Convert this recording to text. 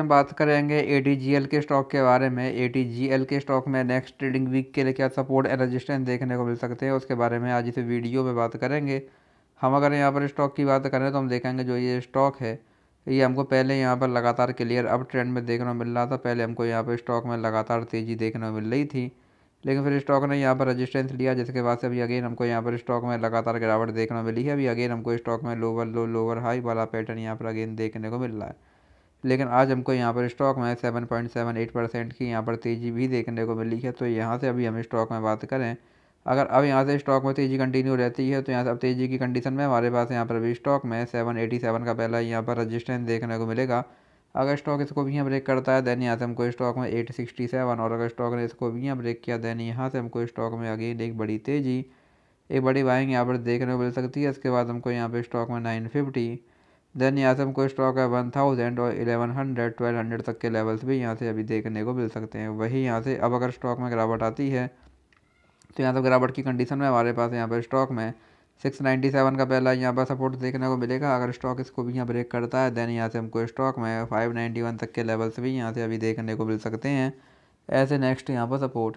हम बात करेंगे ए के स्टॉक के बारे में ए के स्टॉक में नेक्स्ट ट्रेडिंग वीक के लिए क्या सपोर्ट एंड रजिस्टेंस देखने को मिल सकते हैं उसके बारे में आज इस वीडियो में बात करेंगे हम अगर यहाँ पर स्टॉक की बात करें तो हम देखेंगे जो ये स्टॉक है ये हमको पहले यहाँ पर लगातार क्लियर अप ट्रेंड में देखने को मिल रहा था पहले हमको यहाँ पर स्टॉक में लगातार तेज़ी देखने को मिल रही थी लेकिन फिर स्टॉक ने यहाँ पर रजिस्टेंस लिया जिसके बाद से अभी अगेन हमको यहाँ पर स्टॉक में लगातार गिरावट देखने को मिली है अभी अगेन हमको स्टॉक में लोअर लो लोअर हाई वाला पैटर्न यहाँ पर अगेन देखने को मिल रहा है लेकिन आज हमको यहाँ पर स्टॉक में seven point seven eight percent की यहाँ पर तेज़ी भी देखने को मिली है तो यहाँ से अभी हम स्टॉक में बात करें अगर अब यहाँ से स्टॉक में तेज़ी कंटिन्यू रहती है तो यहाँ से अब तेज़ी की कंडीशन में हमारे पास यहाँ पर अभी स्टॉक में सेवन एटी सेवन का पहला यहाँ पर रजिस्टेंस देखने को मिलेगा अगर स्टॉक इसको भी यहाँ ब्रेक करता है देन यहाँ से हमको स्टॉक में एट सिक्सटी सेवन और अगर स्टॉक ने इसको भी यहाँ ब्रेक किया देन यहाँ से हमको स्टॉक में अगेन एक बड़ी तेज़ी एक बड़ी बाइंग यहाँ पर देखने को मिल सकती है इसके बाद हमको यहाँ पर स्टॉक में नाइन फिफ्टी देन यहाँ से हमको स्टॉक है वन थाउजेंड और एलेवन हंड्रेड ट्वेल्व हंड्रेड तक के लेवल्स भी यहाँ से अभी देखने को मिल सकते हैं वही यहाँ से अब अगर स्टॉक में गिरावट आती है तो यहाँ से तो गिरावट की कंडीशन में हमारे पास यहाँ पर स्टॉक में सिक्स नाइन्टी सेवन का पहला यहाँ पर सपोर्ट देखने को मिलेगा अगर स्टॉक इसको भी यहाँ ब्रेक करता है देन यहाँ से हमको स्टॉक में फाइव नाइन्टी वन तक के लेवल्स भी यहाँ से अभी देखने को मिल सकते हैं ऐसे नेक्स्ट यहाँ पर सपोर्ट